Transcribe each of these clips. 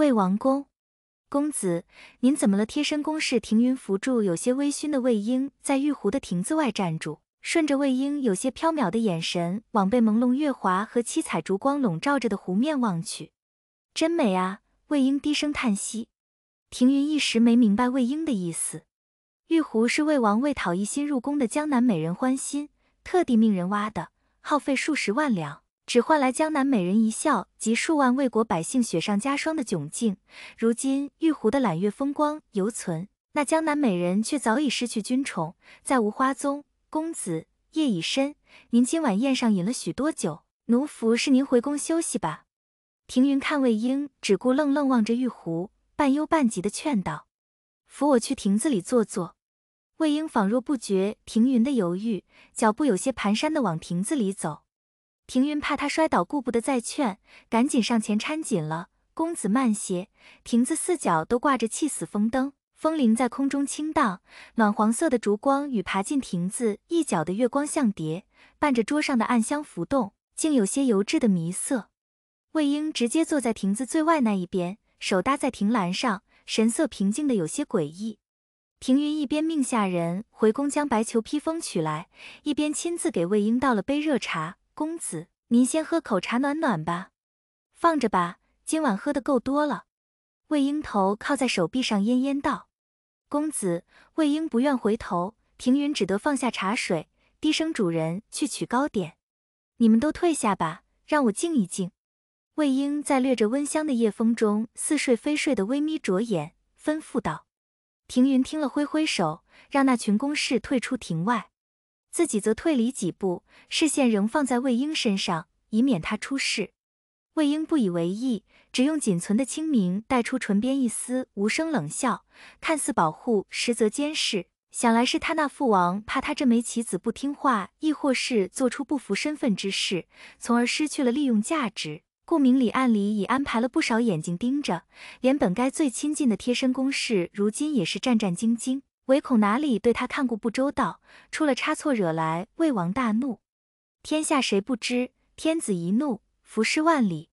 魏王公，公子，您怎么了？贴身宫侍停云扶住有些微醺的魏婴，在玉湖的亭子外站住，顺着魏婴有些飘渺的眼神往被朦胧月华和七彩烛光笼罩着的湖面望去，真美啊！魏婴低声叹息。停云一时没明白魏婴的意思。玉湖是魏王为讨一心入宫的江南美人欢心，特地命人挖的，耗费数十万两。只换来江南美人一笑及数万魏国百姓雪上加霜的窘境。如今玉壶的揽月风光犹存，那江南美人却早已失去君宠，再无花踪。公子，夜已深，您今晚宴上饮了许多酒，奴服是您回宫休息吧？庭云看魏婴，只顾愣愣望着玉壶，半忧半急的劝道：“扶我去亭子里坐坐。”魏婴仿若不觉庭云的犹豫，脚步有些蹒跚的往亭子里走。庭云怕他摔倒，顾不得再劝，赶紧上前搀紧了。公子慢些。亭子四角都挂着气死风灯，风铃在空中轻荡，暖黄色的烛光与爬进亭子一角的月光相叠，伴着桌上的暗香浮动，竟有些油质的迷色。魏婴直接坐在亭子最外那一边，手搭在亭栏上，神色平静的有些诡异。庭云一边命下人回宫将白裘披风取来，一边亲自给魏婴倒了杯热茶。公子，您先喝口茶暖暖吧，放着吧，今晚喝的够多了。魏婴头靠在手臂上，恹恹道：“公子，魏婴不愿回头，庭云只得放下茶水，低声嘱人去取糕点。你们都退下吧，让我静一静。”魏婴在掠着温香的夜风中，似睡非睡的微眯着眼，吩咐道：“庭云听了，挥挥手，让那群宫侍退出庭外。”自己则退离几步，视线仍放在魏婴身上，以免他出事。魏婴不以为意，只用仅存的清明带出唇边一丝无声冷笑，看似保护，实则监视。想来是他那父王怕他这枚棋子不听话，亦或是做出不服身份之事，从而失去了利用价值。故明里暗里已安排了不少眼睛盯着，连本该最亲近的贴身公事，如今也是战战兢兢。唯恐哪里对他看顾不周到，出了差错，惹来魏王大怒。天下谁不知，天子一怒，伏尸万里。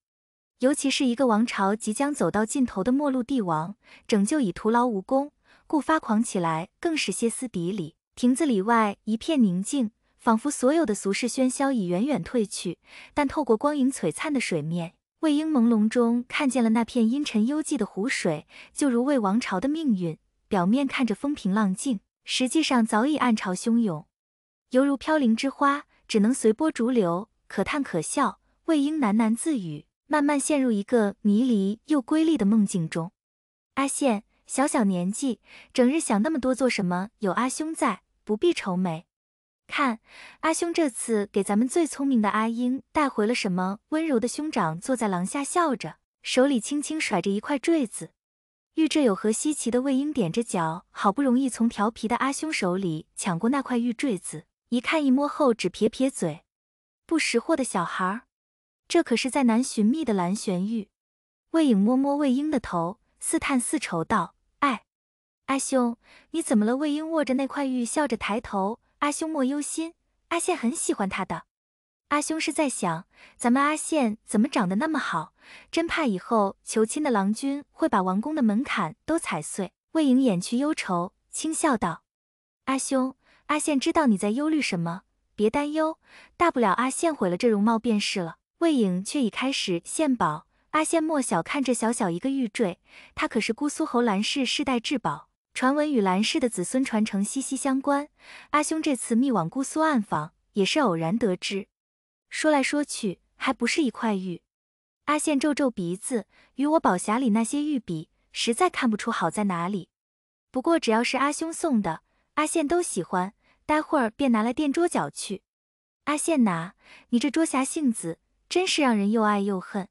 尤其是一个王朝即将走到尽头的末路帝王，拯救已徒劳无功，故发狂起来更是歇斯底里。亭子里外一片宁静，仿佛所有的俗世喧嚣已远远退去。但透过光影璀璨的水面，魏婴朦胧中看见了那片阴沉幽寂的湖水，就如魏王朝的命运。表面看着风平浪静，实际上早已暗潮汹涌，犹如飘零之花，只能随波逐流，可叹可笑。魏婴喃喃自语，慢慢陷入一个迷离又瑰丽的梦境中。阿羡，小小年纪，整日想那么多做什么？有阿兄在，不必愁眉。看，阿兄这次给咱们最聪明的阿英带回了什么？温柔的兄长坐在廊下笑着，手里轻轻甩着一块坠子。玉坠有何稀奇的？魏婴踮着脚，好不容易从调皮的阿兄手里抢过那块玉坠子，一看一摸后，只撇撇嘴：“不识货的小孩儿，这可是再难寻觅的蓝玄玉。”魏影摸摸魏婴的头，似叹似愁道：“哎，阿兄，你怎么了？”魏婴握着那块玉，笑着抬头：“阿兄莫忧心，阿羡很喜欢他的。”阿兄是在想，咱们阿羡怎么长得那么好？真怕以后求亲的郎君会把王宫的门槛都踩碎。魏颖掩去忧愁，轻笑道：“阿兄，阿羡知道你在忧虑什么，别担忧，大不了阿羡毁了这容貌便是了。”魏颖却已开始献宝。阿羡莫小看这小小一个玉坠，它可是姑苏侯兰氏世代至宝，传闻与兰氏的子孙传承息息相关。阿兄这次密往姑苏暗访，也是偶然得知。说来说去，还不是一块玉。阿羡皱皱鼻子，与我宝匣里那些玉比，实在看不出好在哪里。不过只要是阿兄送的，阿羡都喜欢。待会儿便拿来垫桌角去。阿羡拿，你这桌侠性子，真是让人又爱又恨。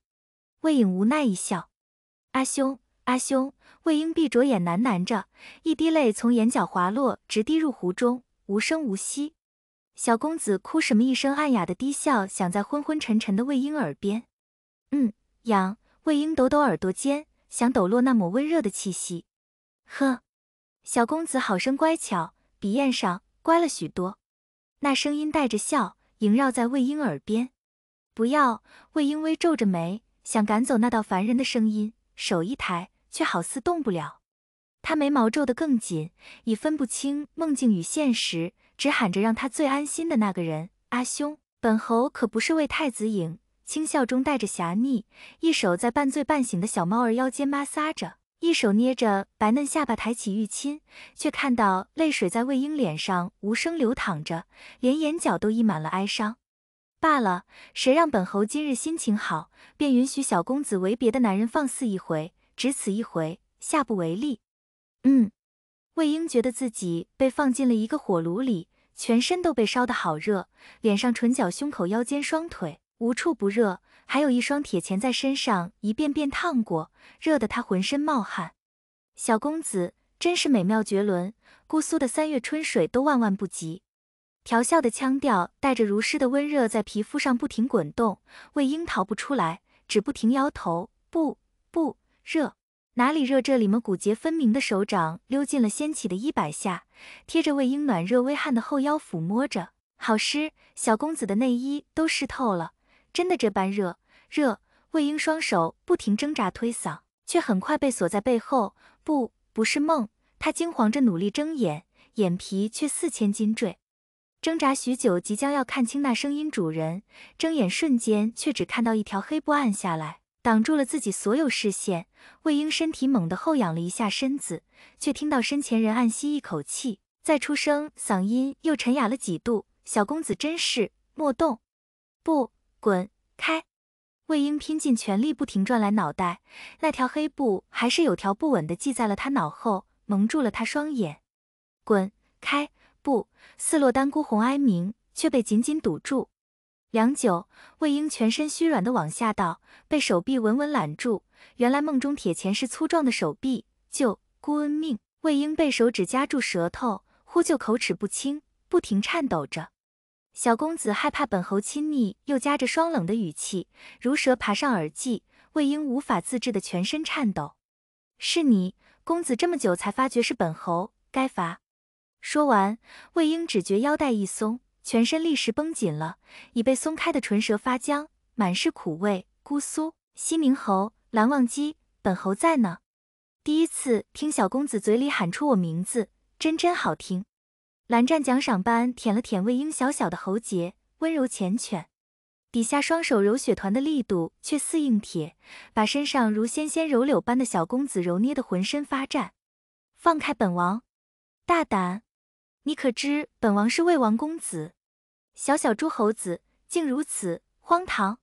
魏颖无奈一笑。阿兄，阿兄，魏婴闭着眼喃喃着，一滴泪从眼角滑落，直滴入湖中，无声无息。小公子哭什么？一声暗哑的低笑响在昏昏沉沉的魏婴耳边。嗯，痒。魏婴抖抖耳朵尖，想抖落那抹温热的气息。呵，小公子好生乖巧，鼻咽上乖了许多。那声音带着笑，萦绕在魏婴耳边。不要！魏婴微皱着眉，想赶走那道烦人的声音，手一抬，却好似动不了。他眉毛皱得更紧，已分不清梦境与现实。只喊着让他最安心的那个人，阿兄。本侯可不是为太子影。轻笑中带着侠昵，一手在半醉半醒的小猫儿腰间摩挲着，一手捏着白嫩下巴抬起玉亲，却看到泪水在魏婴脸上无声流淌着，连眼角都溢满了哀伤。罢了，谁让本侯今日心情好，便允许小公子为别的男人放肆一回，只此一回，下不为例。嗯。魏婴觉得自己被放进了一个火炉里，全身都被烧得好热，脸上、唇角、胸口、腰间、双腿，无处不热，还有一双铁钳在身上一遍遍烫过，热得他浑身冒汗。小公子真是美妙绝伦，姑苏的三月春水都万万不及。调笑的腔调带着如诗的温热在皮肤上不停滚动，魏婴逃不出来，只不停摇头，不不，热。哪里热这里面骨节分明的手掌溜进了掀起的衣摆下，贴着魏婴暖热微汗的后腰抚摸着，好湿，小公子的内衣都湿透了。真的这般热？热！魏婴双手不停挣扎推搡，却很快被锁在背后。不，不是梦！他惊惶着努力睁眼，眼皮却似千斤坠，挣扎许久，即将要看清那声音主人，睁眼瞬间却只看到一条黑布暗下来。挡住了自己所有视线，魏婴身体猛地后仰了一下身子，却听到身前人暗吸一口气，再出声，嗓音又沉哑了几度。小公子真是莫动，不滚开！魏婴拼尽全力，不停转来脑袋，那条黑布还是有条不紊的系在了他脑后，蒙住了他双眼。滚开！不四落单孤鸿哀鸣，却被紧紧堵住。良久，魏婴全身虚软的往下倒，被手臂稳稳揽住。原来梦中铁钳是粗壮的手臂，救，恩命！魏婴被手指夹住舌头，呼救口齿不清，不停颤抖着。小公子害怕本侯亲昵，又夹着双冷的语气，如蛇爬上耳际，魏婴无法自制的全身颤抖。是你，公子这么久才发觉是本侯，该罚。说完，魏婴只觉腰带一松。全身立时绷紧了，已被松开的唇舌发僵，满是苦味。姑苏西明侯蓝忘机，本侯在呢。第一次听小公子嘴里喊出我名字，真真好听。蓝湛奖赏般舔了舔魏婴小小的喉结，温柔缱绻，底下双手揉雪团的力度却似硬铁，把身上如纤纤柔柳般的小公子揉捏得浑身发颤。放开本王！大胆！你可知本王是魏王公子？小小诸侯子竟如此荒唐！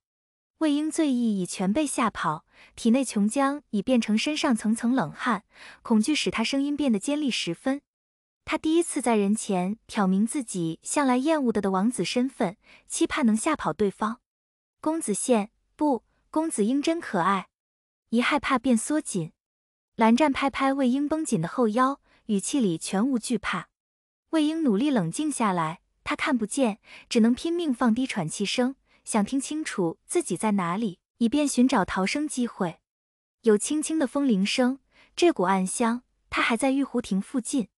魏婴醉意已全被吓跑，体内琼浆已变成身上层层冷汗，恐惧使他声音变得尖利十分。他第一次在人前挑明自己向来厌恶的的王子身份，期盼能吓跑对方。公子羡不，公子英真可爱。一害怕便缩紧。蓝湛拍拍魏婴绷紧的后腰，语气里全无惧怕。魏婴努力冷静下来。他看不见，只能拼命放低喘气声，想听清楚自己在哪里，以便寻找逃生机会。有轻轻的风铃声，这股暗香，他还在玉壶亭附近。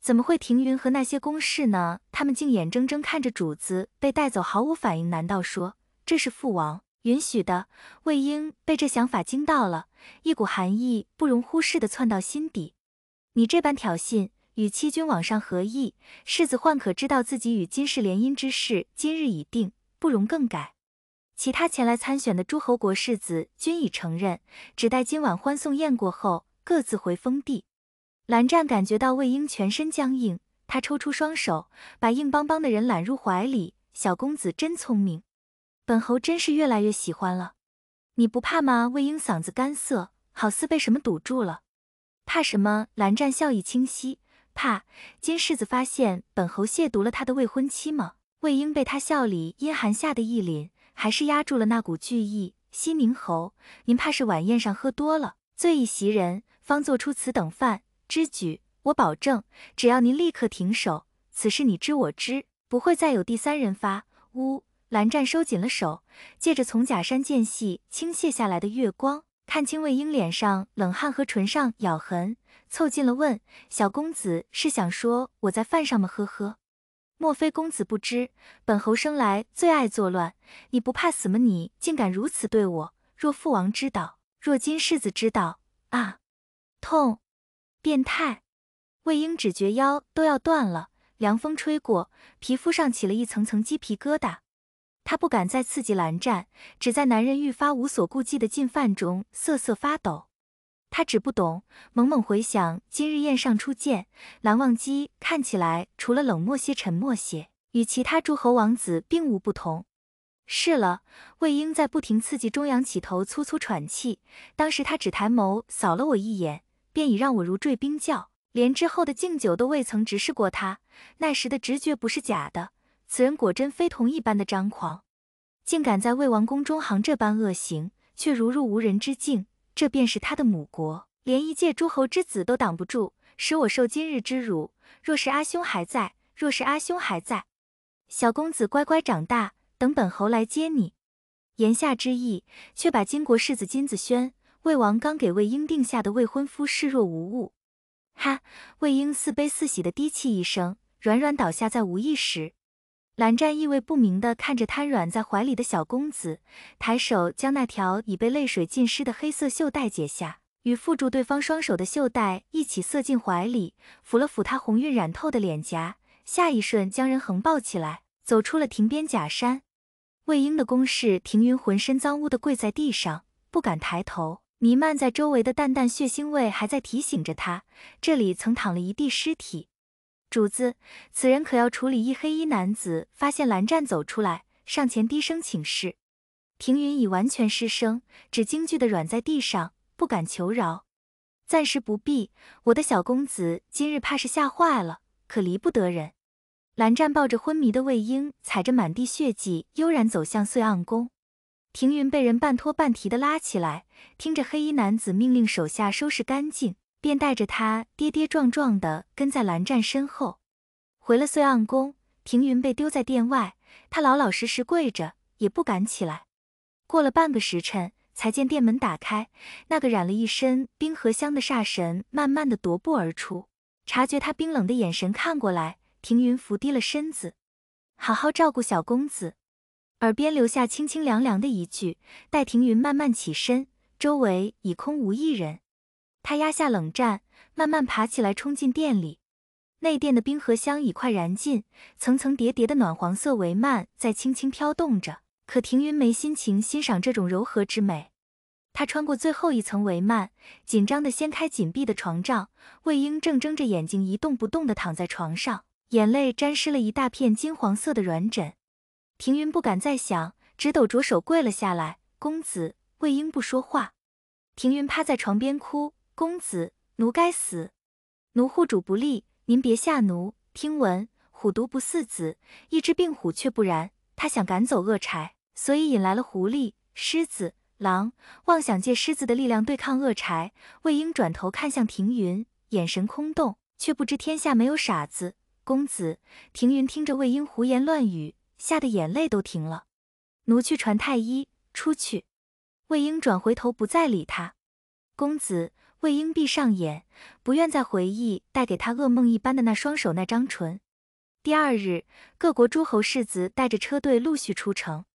怎么会停云和那些宫事呢？他们竟眼睁睁看着主子被带走，毫无反应。难道说这是父王允许的？魏婴被这想法惊到了，一股寒意不容忽视的窜到心底。你这般挑衅！与七君往上合议，世子唤可知道自己与金氏联姻之事今日已定，不容更改。其他前来参选的诸侯国世子均已承认，只待今晚欢送宴过后，各自回封地。蓝湛感觉到魏婴全身僵硬，他抽出双手，把硬邦邦的人揽入怀里。小公子真聪明，本侯真是越来越喜欢了。你不怕吗？魏婴嗓子干涩，好似被什么堵住了。怕什么？蓝湛笑意清晰。怕金世子发现本侯亵渎了他的未婚妻吗？魏婴被他笑里阴寒吓得一凛，还是压住了那股惧意。西宁侯，您怕是晚宴上喝多了，醉意袭人，方做出此等犯之举。我保证，只要您立刻停手，此事你知我知，不会再有第三人发。呜！蓝湛收紧了手，借着从假山间隙倾泻下来的月光，看清魏婴脸上冷汗和唇上咬痕。凑近了问：“小公子是想说我在犯上吗？”呵呵，莫非公子不知，本侯生来最爱作乱，你不怕死吗？你竟敢如此对我！若父王知道，若金世子知道……啊，痛！变态！魏婴只觉腰都要断了，凉风吹过，皮肤上起了一层层鸡皮疙瘩。他不敢再刺激蓝湛，只在男人愈发无所顾忌的进犯中瑟瑟发抖。他只不懂。猛猛回想今日宴上初见，蓝忘机看起来除了冷漠些、沉默些，与其他诸侯王子并无不同。是了，魏婴在不停刺激中扬起头，粗粗喘气。当时他只抬眸扫了我一眼，便已让我如坠冰窖，连之后的敬酒都未曾直视过他。那时的直觉不是假的，此人果真非同一般的张狂，竟敢在魏王宫中行这般恶行，却如入无人之境。这便是他的母国，连一介诸侯之子都挡不住，使我受今日之辱。若是阿兄还在，若是阿兄还在，小公子乖乖长大，等本侯来接你。言下之意，却把金国世子金子轩、魏王刚给魏婴定下的未婚夫视若无物。哈！魏婴似悲似喜的低泣一声，软软倒下在无意识。蓝湛意味不明地看着瘫软在怀里的小公子，抬手将那条已被泪水浸湿的黑色袖带解下，与缚住对方双手的袖带一起塞进怀里，抚了抚他红晕染透的脸颊，下一瞬将人横抱起来，走出了亭边假山。魏婴的攻势，庭云浑身脏污地跪在地上，不敢抬头。弥漫在周围的淡淡血腥味还在提醒着他，这里曾躺了一地尸体。主子，此人可要处理。一黑衣男子发现蓝湛走出来，上前低声请示。庭云已完全失声，只惊惧的软在地上，不敢求饶。暂时不必，我的小公子今日怕是吓坏了，可离不得人。蓝湛抱着昏迷的魏婴，踩着满地血迹，悠然走向碎暗宫。庭云被人半拖半提的拉起来，听着黑衣男子命令手下收拾干净。便带着他跌跌撞撞地跟在蓝湛身后，回了碎暗宫。庭云被丢在殿外，他老老实实跪着，也不敢起来。过了半个时辰，才见殿门打开，那个染了一身冰河香的煞神慢慢地踱步而出，察觉他冰冷的眼神看过来，庭云伏低了身子，好好照顾小公子，耳边留下清清凉凉的一句。待庭云慢慢起身，周围已空无一人。他压下冷战，慢慢爬起来，冲进店里。内殿的冰河香已快燃尽，层层叠叠的暖黄色帷幔在轻轻飘动着。可庭云没心情欣赏这种柔和之美，他穿过最后一层帷幔，紧张地掀开紧闭的床帐。魏婴正睁着眼睛，一动不动地躺在床上，眼泪沾湿了一大片金黄色的软枕。庭云不敢再想，只抖着手跪了下来。公子魏婴不说话，庭云趴在床边哭。公子，奴该死，奴护主不利，您别吓奴。听闻虎毒不似子，一只病虎却不然。他想赶走恶柴，所以引来了狐狸、狮子、狼，妄想借狮子的力量对抗恶柴。魏婴转头看向庭云，眼神空洞，却不知天下没有傻子。公子，庭云听着魏婴胡言乱语，吓得眼泪都停了。奴去传太医出去。魏婴转回头不再理他。公子。魏婴闭上眼，不愿再回忆带给他噩梦一般的那双手、那张唇。第二日，各国诸侯世子带着车队陆续出城。